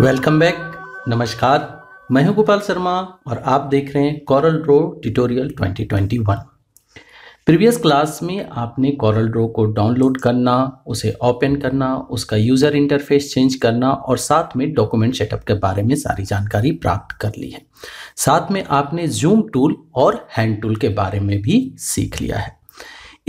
welcome back नमस्कार मैं हूं गोपाल शर्मा और आप देख रहे हैं Corel Draw tutorial 2021 previous class में आपने कॉरल ड्रो को डाउनलोड करना उसे ओपन करना उसका यूज़र इंटरफेस चेंज करना और साथ में डॉक्यूमेंट सेटअप के बारे में सारी जानकारी प्राप्त कर ली है साथ में आपने जूम टूल और हैंड टूल के बारे में भी सीख लिया है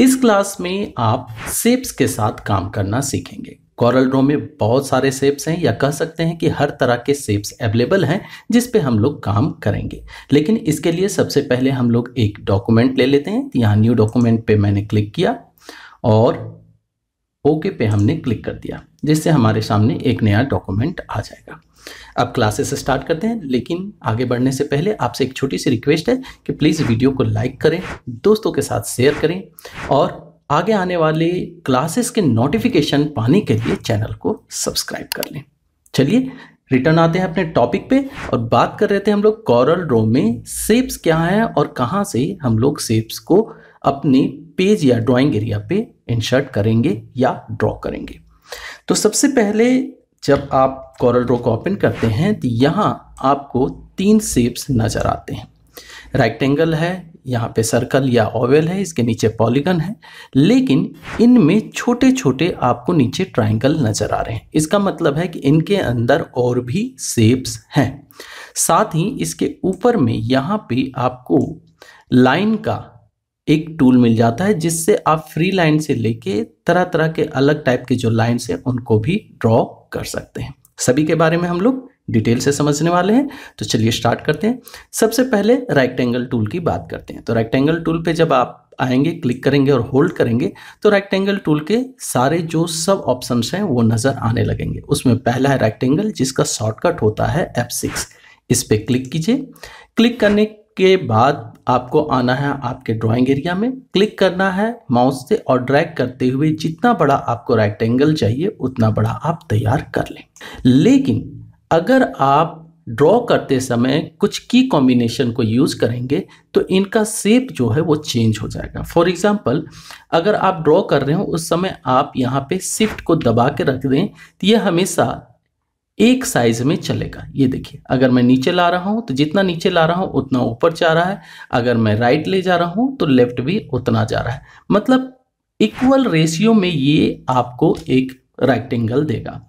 इस क्लास में आप सेप्स के साथ काम करना सीखेंगे कॉरल ड्रो में बहुत सारे सेप्स हैं या कह सकते हैं कि हर तरह के सेप्स अवेलेबल हैं जिस पे हम लोग काम करेंगे लेकिन इसके लिए सबसे पहले हम लोग एक डॉक्यूमेंट ले लेते हैं यहाँ न्यू डॉक्यूमेंट पे मैंने क्लिक किया और ओके पे हमने क्लिक कर दिया जिससे हमारे सामने एक नया डॉक्यूमेंट आ जाएगा अब क्लासेस स्टार्ट करते हैं लेकिन आगे बढ़ने से पहले आपसे एक छोटी सी रिक्वेस्ट है कि प्लीज़ वीडियो को लाइक करें दोस्तों के साथ शेयर करें और आगे आने वाले क्लासेस के नोटिफिकेशन पाने के लिए चैनल को सब्सक्राइब कर लें चलिए रिटर्न आते हैं अपने टॉपिक पे और बात कर रहे थे हम लोग कॉरल रो में सेप्स क्या है और कहाँ से हम लोग सेप्स को अपने पेज या ड्राइंग एरिया पे इंसर्ट करेंगे या ड्रॉ करेंगे तो सबसे पहले जब आप कॉरल रो को ओपन करते हैं तो यहाँ आपको तीन सेप्स नज़र आते हैं रेक्टेंगल है यहाँ पे सर्कल या ओवल है इसके नीचे पॉलीगन है लेकिन इनमें छोटे छोटे आपको नीचे ट्राइंगल नज़र आ रहे हैं इसका मतलब है कि इनके अंदर और भी सेप्स हैं साथ ही इसके ऊपर में यहाँ पे आपको लाइन का एक टूल मिल जाता है जिससे आप फ्री लाइन से लेके तरह तरह के अलग टाइप के जो लाइन्स हैं उनको भी ड्रॉ कर सकते हैं सभी के बारे में हम लोग डिटेल से समझने वाले हैं तो चलिए स्टार्ट करते हैं सबसे पहले राइट एंगल टूल की बात करते हैं तो राइट एंगल टूल पे जब आप आएंगे क्लिक करेंगे और होल्ड करेंगे तो रेक्टेंगल टूल के सारे जो सब ऑप्शंस हैं वो नज़र आने लगेंगे उसमें पहला है रेक्टेंगल जिसका शॉर्टकट होता है एफ सिक्स इस पर क्लिक कीजिए क्लिक करने के बाद आपको आना है आपके ड्राइंग एरिया में क्लिक करना है माउस से और ड्रैग करते हुए जितना बड़ा आपको रेक्टेंगल चाहिए उतना बड़ा आप तैयार कर लें लेकिन अगर आप ड्रॉ करते समय कुछ की कॉम्बिनेशन को यूज़ करेंगे तो इनका सेप जो है वो चेंज हो जाएगा फॉर एग्ज़ाम्पल अगर आप ड्रॉ कर रहे हो उस समय आप यहाँ पे शिफ्ट को दबा के रख दें तो ये हमेशा एक साइज में चलेगा ये देखिए अगर मैं नीचे ला रहा हूँ तो जितना नीचे ला रहा हूँ उतना ऊपर जा रहा है अगर मैं राइट ले जा रहा हूँ तो लेफ्ट भी उतना जा रहा है मतलब इक्वल रेशियो में ये आपको एक एंगल देगा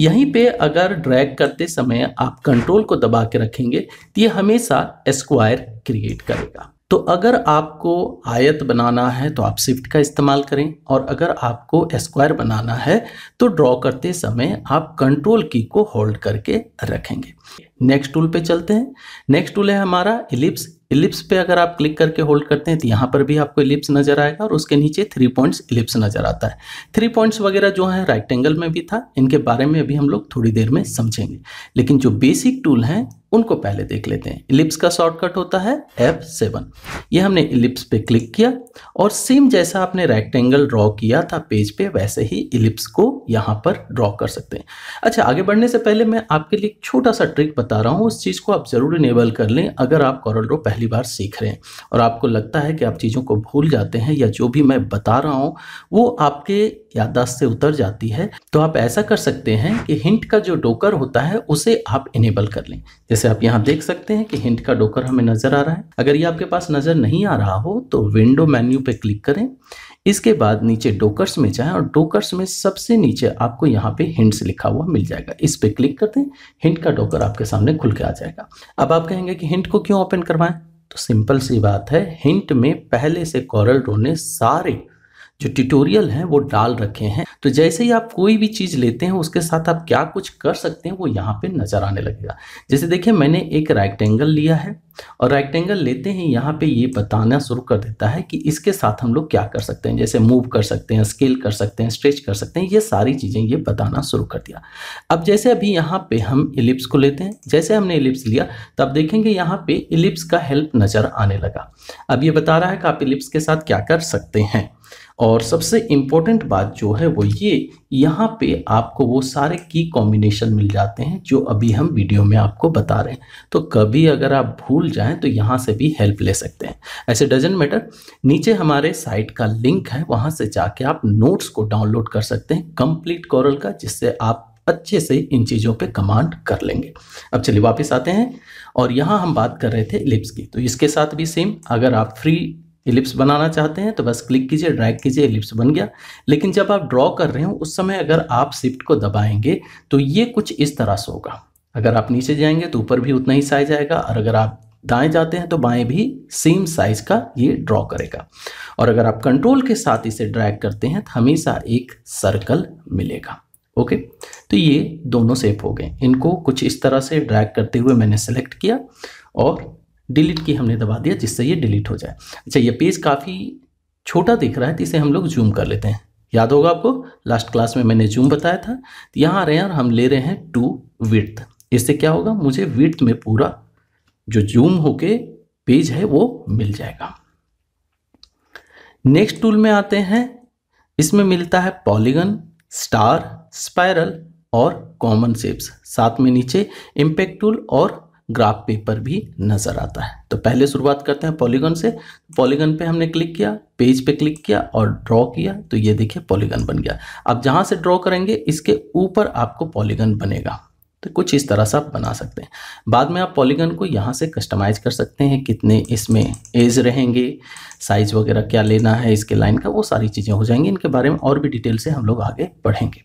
यहीं पे अगर ड्रैग करते समय आप कंट्रोल को दबा के रखेंगे तो ये हमेशा स्क्वायर क्रिएट करेगा तो अगर आपको आयत बनाना है तो आप शिफ्ट का इस्तेमाल करें और अगर आपको स्क्वायर बनाना है तो ड्रॉ करते समय आप कंट्रोल की को होल्ड करके रखेंगे नेक्स्ट टूल पे चलते हैं नेक्स्ट टूल है हमारा इलिप्स इलिप्स पे अगर आप क्लिक करके होल्ड करते हैं तो यहाँ पर भी आपको इलिप्स नज़र आएगा और उसके नीचे थ्री पॉइंट्स इलिप्स नज़र आता है थ्री पॉइंट्स वगैरह जो है राइट एंगल में भी था इनके बारे में अभी हम लोग थोड़ी देर में समझेंगे लेकिन जो बेसिक टूल हैं उनको पहले देख लेते हैं इलिप्स का शॉर्टकट होता है एफ सेवन ये हमने इलिप्स पे क्लिक किया और सेम जैसा आपने रेक्टेंगल ड्रॉ किया था पेज पे वैसे ही इलिप्स को यहाँ पर ड्रॉ कर सकते हैं अच्छा आगे बढ़ने से पहले मैं आपके लिए छोटा सा ट्रिक बता रहा हूँ उस चीज़ को आप ज़रूर इनेबल कर लें अगर आप कॉरल ड्रो पहली बार सीख रहे हैं और आपको लगता है कि आप चीज़ों को भूल जाते हैं या जो भी मैं बता रहा हूँ वो आपके याददाश्त से उतर जाती है तो आप ऐसा कर सकते हैं कि हिंट का जो डोकर होता है उसे आप इनेबल कर लें जैसे आप यहाँ देख सकते हैं कि हिंट का डोकर हमें नज़र आ रहा है अगर ये आपके पास नज़र नहीं आ रहा हो तो विंडो मेन्यू पर क्लिक करें इसके बाद नीचे डोकर्स में जाएं और डोकर्स में सबसे नीचे आपको यहाँ पे हिंट्स लिखा हुआ मिल जाएगा इस पर क्लिक कर दें हिंट का डोकर आपके सामने खुल के आ जाएगा अब आप कहेंगे कि हिंट को क्यों ओपन करवाएं तो सिंपल सी बात है हिंट में पहले से कॉरल रो ने सारे जो ट्यूटोरियल हैं वो डाल रखे हैं तो जैसे ही आप कोई भी चीज़ लेते हैं उसके साथ आप क्या कुछ कर सकते हैं वो यहाँ पे नज़र आने लगेगा जैसे देखिए मैंने एक रेक्टेंगल लिया है और रेक्टेंगल लेते हैं यहाँ पे ये बताना शुरू कर देता है कि इसके साथ हम लोग क्या कर सकते हैं जैसे मूव कर सकते हैं स्केल कर सकते हैं स्ट्रेच कर सकते हैं ये सारी चीज़ें ये बताना शुरू कर दिया अब जैसे अभी यहाँ पे हम इलिप्स को लेते हैं जैसे हमने इलिप्स लिया तो आप देखेंगे यहाँ पे इलिप्स का हेल्प नज़र आने लगा अब ये बता रहा है कि आप इलिप्स के साथ क्या कर सकते हैं और सबसे इम्पोर्टेंट बात जो है वो ये यहाँ पे आपको वो सारे की कॉम्बिनेशन मिल जाते हैं जो अभी हम वीडियो में आपको बता रहे हैं तो कभी अगर आप भूल जाएं तो यहाँ से भी हेल्प ले सकते हैं ऐसे डजेंट मैटर नीचे हमारे साइट का लिंक है वहाँ से जाके आप नोट्स को डाउनलोड कर सकते हैं कंप्लीट कॉरल का जिससे आप अच्छे से इन चीज़ों पर कमांड कर लेंगे अब चलिए वापस आते हैं और यहाँ हम बात कर रहे थे लिप्स की तो इसके साथ भी सेम अगर आप फ्री इलिप्स बनाना चाहते हैं तो बस क्लिक कीजिए ड्रैग कीजिए इलिप्स बन गया लेकिन जब आप ड्रॉ कर रहे हो उस समय अगर आप शिफ्ट को दबाएंगे तो ये कुछ इस तरह से होगा अगर आप नीचे जाएंगे तो ऊपर भी उतना ही साइज आएगा और अगर आप दाएं जाते हैं तो बाएं भी सेम साइज का ये ड्रॉ करेगा और अगर आप कंट्रोल के साथ इसे ड्रैग करते हैं तो हमेशा एक सर्कल मिलेगा ओके तो ये दोनों सेप हो गए इनको कुछ इस तरह से ड्रैग करते हुए मैंने सेलेक्ट किया और डिलीट की हमने दबा दिया जिससे ये डिलीट हो जाए अच्छा ये पेज काफ़ी छोटा दिख रहा है तो इसे हम लोग जूम कर लेते हैं याद होगा आपको लास्ट क्लास में मैंने जूम बताया था तो यहाँ आ रहे हैं और हम ले रहे हैं टू विथ इससे क्या होगा मुझे विथ में पूरा जो जूम होके पेज है वो मिल जाएगा नेक्स्ट टूल में आते हैं इसमें मिलता है पॉलीगन स्टार स्पायरल और कॉमन शेप्स साथ में नीचे इम्पैक्ट टूल और ग्राफ पेपर भी नज़र आता है तो पहले शुरुआत करते हैं पॉलीगन से पॉलीगन पे हमने क्लिक किया पेज पे क्लिक किया और ड्रॉ किया तो ये देखिए पॉलीगन बन गया अब जहाँ से ड्रॉ करेंगे इसके ऊपर आपको पॉलीगन बनेगा तो कुछ इस तरह से आप बना सकते हैं बाद में आप पॉलीगन को यहाँ से कस्टमाइज कर सकते हैं कितने इसमें एज रहेंगे साइज़ वगैरह क्या लेना है इसके लाइन का वो सारी चीज़ें हो जाएंगी इनके बारे में और भी डिटेल से हम लोग आगे बढ़ेंगे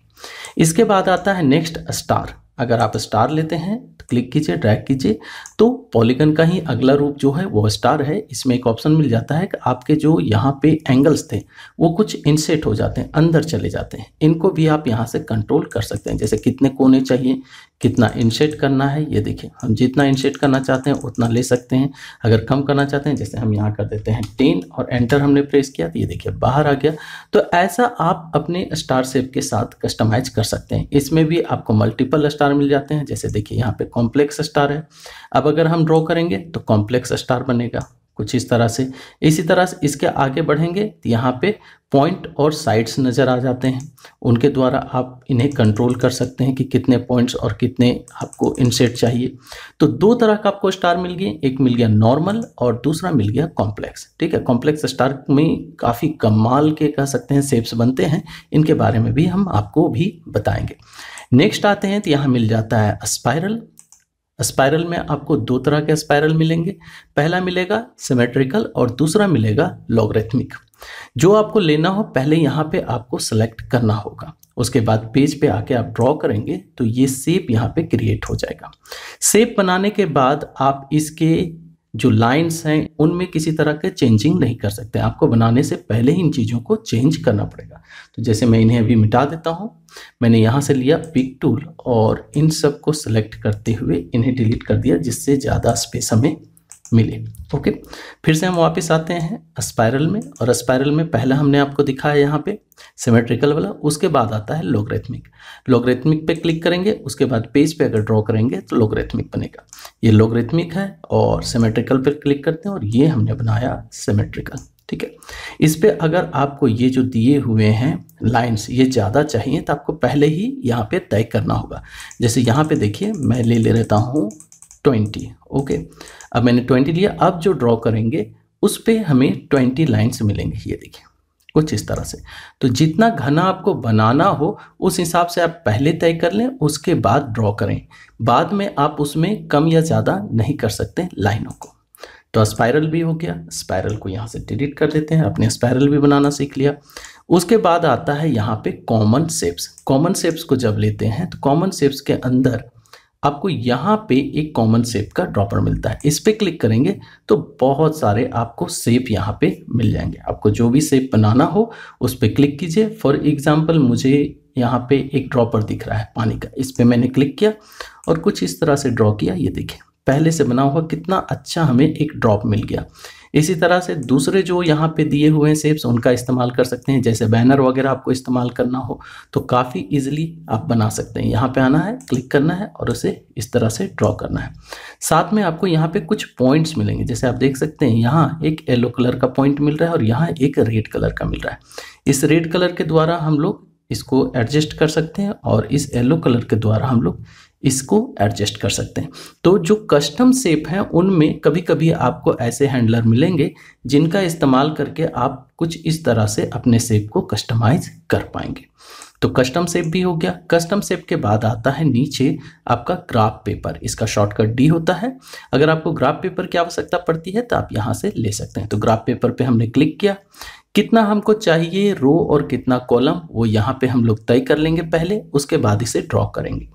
इसके बाद आता है नेक्स्ट स्टार अगर आप स्टार लेते हैं तो क्लिक कीजिए ड्रैग कीजिए तो पॉलीगन का ही अगला रूप जो है वो स्टार है इसमें एक ऑप्शन मिल जाता है कि आपके जो यहाँ पे एंगल्स थे वो कुछ इंसेट हो जाते हैं अंदर चले जाते हैं इनको भी आप यहाँ से कंट्रोल कर सकते हैं जैसे कितने कोने चाहिए कितना इंसेट करना है ये देखिए हम जितना इंसेट करना चाहते हैं उतना ले सकते हैं अगर कम करना चाहते हैं जैसे हम यहाँ कर देते हैं टेन और एंटर हमने प्रेस किया तो ये देखिए बाहर आ गया तो ऐसा आप अपने स्टार सेप के साथ कस्टमाइज कर सकते हैं इसमें भी आपको मल्टीपल स्टार स्टार मिल जाते हैं जैसे देखिए यहाँ पे कॉम्प्लेक्स स्टार है अब अगर हम ड्रॉ करेंगे तो कॉम्प्लेक्स स्टार बनेगा कुछ इस तरह से इसी तरह से इसके आगे बढ़ेंगे तो यहाँ पे पॉइंट और साइड्स नज़र आ जाते हैं उनके द्वारा आप इन्हें कंट्रोल कर सकते हैं कि कितने पॉइंट्स और कितने आपको इनसेट चाहिए तो दो तरह का आपको स्टार मिल गए एक मिल गया नॉर्मल और दूसरा मिल गया कॉम्प्लेक्स ठीक है कॉम्प्लेक्स स्टार में काफ़ी कमाल के कह सकते हैं सेप्स बनते हैं इनके बारे में भी हम आपको भी बताएंगे नेक्स्ट आते हैं तो यहाँ मिल जाता है स्पायरल स्पायरल में आपको दो तरह के स्पायरल मिलेंगे पहला मिलेगा सिमेट्रिकल और दूसरा मिलेगा लॉगरेथमिक जो आपको लेना हो पहले यहाँ पे आपको सेलेक्ट करना होगा उसके बाद पेज पे आके आप ड्रॉ करेंगे तो ये सेप यहाँ पे क्रिएट हो जाएगा सेप बनाने के बाद आप इसके जो लाइंस हैं उनमें किसी तरह के चेंजिंग नहीं कर सकते आपको बनाने से पहले ही इन चीज़ों को चेंज करना पड़ेगा तो जैसे मैं इन्हें अभी मिटा देता हूँ मैंने यहाँ से लिया पिक टूल और इन सब को सेलेक्ट करते हुए इन्हें डिलीट कर दिया जिससे ज़्यादा स्पेस हमें मिले ओके फिर से हम वापस आते हैं स्पायरल में और स्पायरल में पहला हमने आपको दिखाया यहाँ पे सिमेट्रिकल वाला उसके बाद आता है लोग्रेथमिक लोग्रेथमिक पे क्लिक करेंगे उसके बाद पेज पे अगर ड्रॉ करेंगे तो लोग्रेथमिक बनेगा ये लोग्रेथमिक है और सिमेट्रिकल पर क्लिक करते हैं और ये हमने बनाया सिमेट्रिकल ठीक है इस पर अगर आपको ये जो दिए हुए हैं लाइन्स ये ज़्यादा चाहिए तो आपको पहले ही यहाँ पर तय करना होगा जैसे यहाँ पर देखिए मैं ले ले रहता हूँ ट्वेंटी ओके अब मैंने ट्वेंटी लिया अब जो ड्रॉ करेंगे उस पर हमें ट्वेंटी लाइन्स मिलेंगे ये देखिए कुछ इस तरह से तो जितना घना आपको बनाना हो उस हिसाब से आप पहले तय कर लें उसके बाद ड्रॉ करें बाद में आप उसमें कम या ज़्यादा नहीं कर सकते लाइनों को तो स्पायरल भी हो गया स्पायरल को यहाँ से डिलीट कर देते हैं अपने स्पायरल भी बनाना सीख लिया उसके बाद आता है यहाँ पे कॉमन सेप्स कॉमन सेप्स को जब लेते हैं तो कॉमन सेप्स के अंदर आपको यहाँ पे एक कॉमन सेप का ड्रॉपर मिलता है इस पर क्लिक करेंगे तो बहुत सारे आपको सेप यहाँ पे मिल जाएंगे आपको जो भी सेप बनाना हो उस पर क्लिक कीजिए फॉर एग्जाम्पल मुझे यहाँ पे एक ड्रॉपर दिख रहा है पानी का इस पर मैंने क्लिक किया और कुछ इस तरह से ड्रॉ किया ये देखें पहले से बना हुआ कितना अच्छा हमें एक ड्रॉप मिल गया इसी तरह से दूसरे जो यहाँ पे दिए हुए हैं सेप्स उनका इस्तेमाल कर सकते हैं जैसे बैनर वगैरह आपको इस्तेमाल करना हो तो काफ़ी इजीली आप बना सकते हैं यहाँ पे आना है क्लिक करना है और उसे इस तरह से ड्रॉ करना है साथ में आपको यहाँ पे कुछ पॉइंट्स मिलेंगे जैसे आप देख सकते हैं यहाँ एक येलो कलर का पॉइंट मिल रहा है और यहाँ एक रेड कलर का मिल रहा है इस रेड कलर के द्वारा हम लोग इसको एडजस्ट कर सकते हैं और इस येलो कलर के द्वारा हम लोग इसको एडजस्ट कर सकते हैं तो जो कस्टम सेप हैं उनमें कभी कभी आपको ऐसे हैंडलर मिलेंगे जिनका इस्तेमाल करके आप कुछ इस तरह से अपने सेप को कस्टमाइज कर पाएंगे तो कस्टम सेप भी हो गया कस्टम सेप के बाद आता है नीचे आपका ग्राफ पेपर इसका शॉर्टकट डी होता है अगर आपको ग्राफ पेपर की आवश्यकता पड़ती है तो आप यहाँ से ले सकते हैं तो ग्राफ पेपर पे हमने क्लिक किया कितना हमको चाहिए रो और कितना कॉलम वो यहाँ पे हम लोग तय कर लेंगे पहले उसके बाद इसे ड्रॉ करेंगे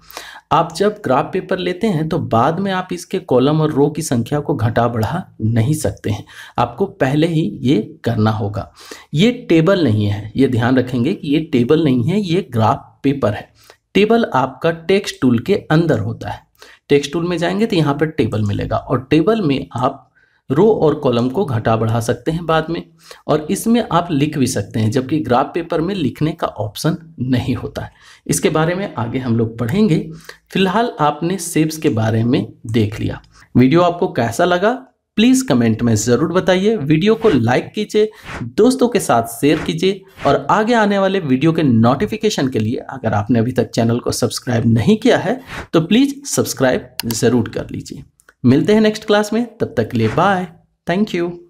आप जब ग्राफ पेपर लेते हैं तो बाद में आप इसके कॉलम और रो की संख्या को घटा बढ़ा नहीं सकते हैं आपको पहले ही ये करना होगा ये टेबल नहीं है ये ध्यान रखेंगे कि ये टेबल नहीं है ये ग्राफ पेपर है टेबल आपका टेक्स्ट टूल के अंदर होता है टेक्स्ट टूल में जाएंगे तो यहाँ पर टेबल मिलेगा और टेबल में आप रो और कॉलम को घटा बढ़ा सकते हैं बाद में और इसमें आप लिख भी सकते हैं जबकि ग्राफ पेपर में लिखने का ऑप्शन नहीं होता है इसके बारे में आगे हम लोग पढ़ेंगे फिलहाल आपने सेब्स के बारे में देख लिया वीडियो आपको कैसा लगा प्लीज़ कमेंट में ज़रूर बताइए वीडियो को लाइक कीजिए दोस्तों के साथ शेयर कीजिए और आगे आने वाले वीडियो के नोटिफिकेशन के लिए अगर आपने अभी तक चैनल को सब्सक्राइब नहीं किया है तो प्लीज़ सब्सक्राइब ज़रूर कर लीजिए मिलते हैं नेक्स्ट क्लास में तब तक के लिए बाय थैंक यू